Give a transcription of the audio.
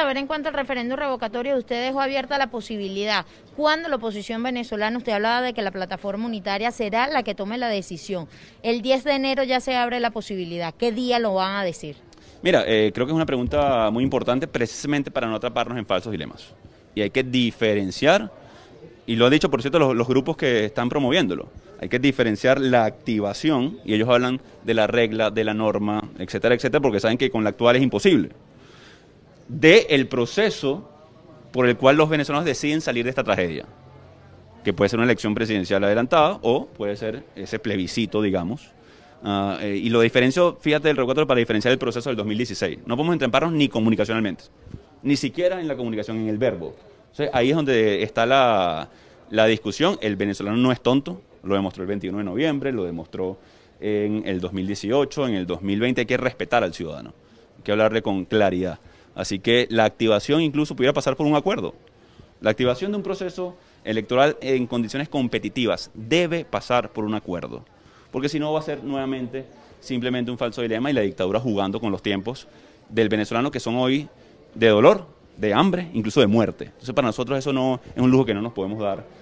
a ver en cuanto al referéndum revocatorio, usted dejó abierta la posibilidad. Cuando la oposición venezolana, usted hablaba de que la plataforma unitaria será la que tome la decisión. El 10 de enero ya se abre la posibilidad. ¿Qué día lo van a decir? Mira, eh, creo que es una pregunta muy importante precisamente para no atraparnos en falsos dilemas. Y hay que diferenciar, y lo han dicho por cierto los grupos que están promoviéndolo, hay que diferenciar la activación, y ellos hablan de la regla, de la norma, etcétera, etcétera, porque saben que con la actual es imposible de el proceso por el cual los venezolanos deciden salir de esta tragedia, que puede ser una elección presidencial adelantada o puede ser ese plebiscito, digamos. Ah, eh, y lo diferencio, fíjate, del recuatro para diferenciar el proceso del 2016. No podemos entremparnos ni comunicacionalmente, ni siquiera en la comunicación, en el verbo. ahí es donde está la, la discusión. El venezolano no es tonto, lo demostró el 21 de noviembre, lo demostró en el 2018, en el 2020. Hay que respetar al ciudadano, hay que hablarle con claridad. Así que la activación incluso pudiera pasar por un acuerdo. La activación de un proceso electoral en condiciones competitivas debe pasar por un acuerdo, porque si no va a ser nuevamente simplemente un falso dilema y la dictadura jugando con los tiempos del venezolano que son hoy de dolor, de hambre, incluso de muerte. Entonces para nosotros eso no es un lujo que no nos podemos dar